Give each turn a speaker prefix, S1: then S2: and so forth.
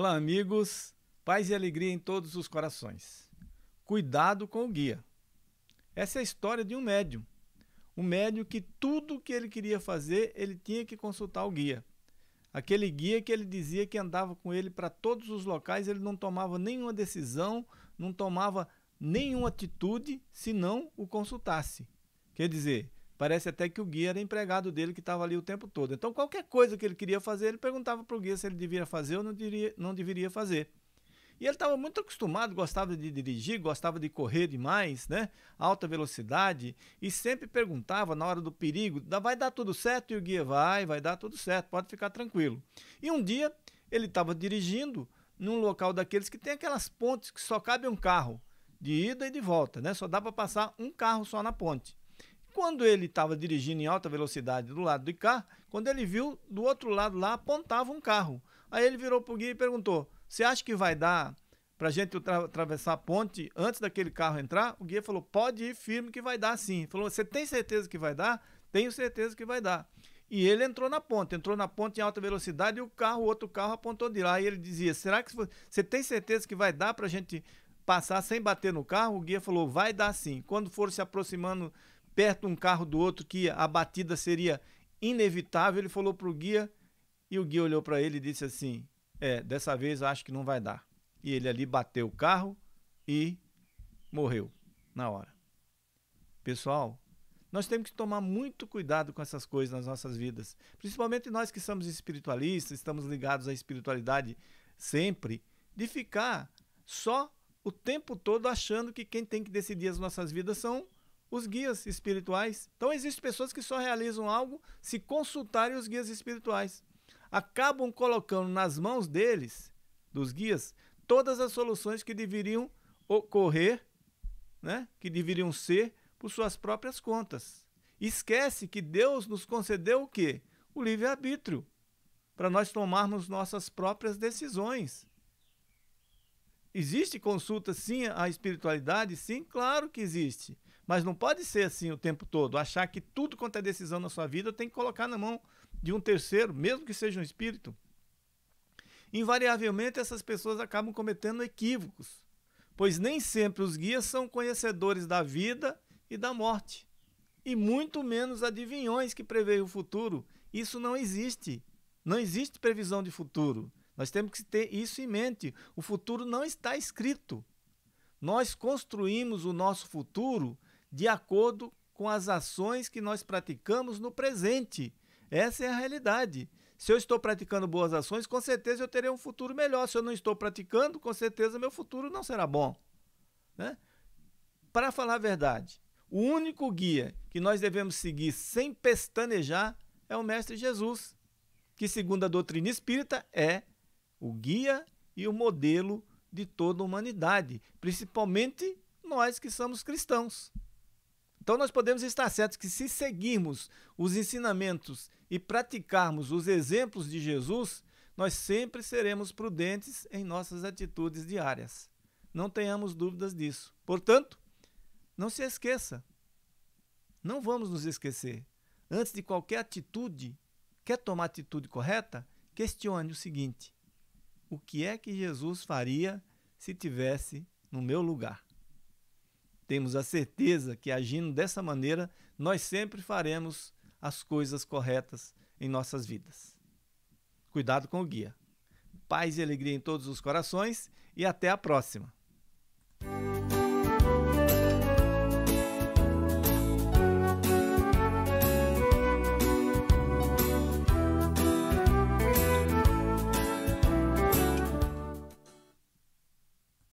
S1: Olá, amigos. Paz e alegria em todos os corações. Cuidado com o guia. Essa é a história de um médium. Um médium que tudo que ele queria fazer, ele tinha que consultar o guia. Aquele guia que ele dizia que andava com ele para todos os locais, ele não tomava nenhuma decisão, não tomava nenhuma atitude se não o consultasse. Quer dizer, Parece até que o guia era empregado dele que estava ali o tempo todo. Então, qualquer coisa que ele queria fazer, ele perguntava para o guia se ele deveria fazer ou não, diria, não deveria fazer. E ele estava muito acostumado, gostava de dirigir, gostava de correr demais, né? Alta velocidade. E sempre perguntava na hora do perigo: vai dar tudo certo? E o guia vai, vai dar tudo certo, pode ficar tranquilo. E um dia ele estava dirigindo num local daqueles que tem aquelas pontes que só cabe um carro, de ida e de volta, né? Só dá para passar um carro só na ponte. Quando ele estava dirigindo em alta velocidade do lado de cá, quando ele viu do outro lado lá apontava um carro. Aí ele virou para o guia e perguntou: Você acha que vai dar para a gente atravessar a ponte antes daquele carro entrar? O guia falou: Pode ir firme que vai dar sim. Ele falou: Você tem certeza que vai dar? Tenho certeza que vai dar. E ele entrou na ponte, entrou na ponte em alta velocidade e o carro, o outro carro apontou de lá. E ele dizia: Será que você tem certeza que vai dar para a gente passar sem bater no carro? O guia falou: Vai dar sim. Quando for se aproximando perto um carro do outro que a batida seria inevitável. Ele falou para o guia e o guia olhou para ele e disse assim: É, dessa vez acho que não vai dar. E ele ali bateu o carro e morreu na hora. Pessoal, nós temos que tomar muito cuidado com essas coisas nas nossas vidas, principalmente nós que somos espiritualistas, estamos ligados à espiritualidade sempre, de ficar só o tempo todo achando que quem tem que decidir as nossas vidas são os guias espirituais. Então, existem pessoas que só realizam algo se consultarem os guias espirituais. Acabam colocando nas mãos deles, dos guias, todas as soluções que deveriam ocorrer, né? que deveriam ser por suas próprias contas. Esquece que Deus nos concedeu o quê? O livre-arbítrio, para nós tomarmos nossas próprias decisões. Existe consulta sim à espiritualidade? Sim, claro que existe. Mas não pode ser assim o tempo todo, achar que tudo quanto é decisão na sua vida tem que colocar na mão de um terceiro, mesmo que seja um espírito. Invariavelmente essas pessoas acabam cometendo equívocos, pois nem sempre os guias são conhecedores da vida e da morte, e muito menos adivinhões que preveem o futuro. Isso não existe. Não existe previsão de futuro. Nós temos que ter isso em mente. O futuro não está escrito. Nós construímos o nosso futuro de acordo com as ações que nós praticamos no presente. Essa é a realidade. Se eu estou praticando boas ações, com certeza eu terei um futuro melhor. Se eu não estou praticando, com certeza meu futuro não será bom. Né? Para falar a verdade, o único guia que nós devemos seguir sem pestanejar é o Mestre Jesus, que, segundo a doutrina espírita, é o guia e o modelo de toda a humanidade, principalmente nós que somos cristãos. Então nós podemos estar certos que se seguirmos os ensinamentos e praticarmos os exemplos de Jesus, nós sempre seremos prudentes em nossas atitudes diárias. Não tenhamos dúvidas disso. Portanto, não se esqueça. Não vamos nos esquecer. Antes de qualquer atitude, quer tomar a atitude correta? Questione o seguinte: o que é que Jesus faria se tivesse no meu lugar? temos a certeza que agindo dessa maneira, nós sempre faremos as coisas corretas em nossas vidas. Cuidado com o guia. Paz e alegria em todos os corações e até a próxima.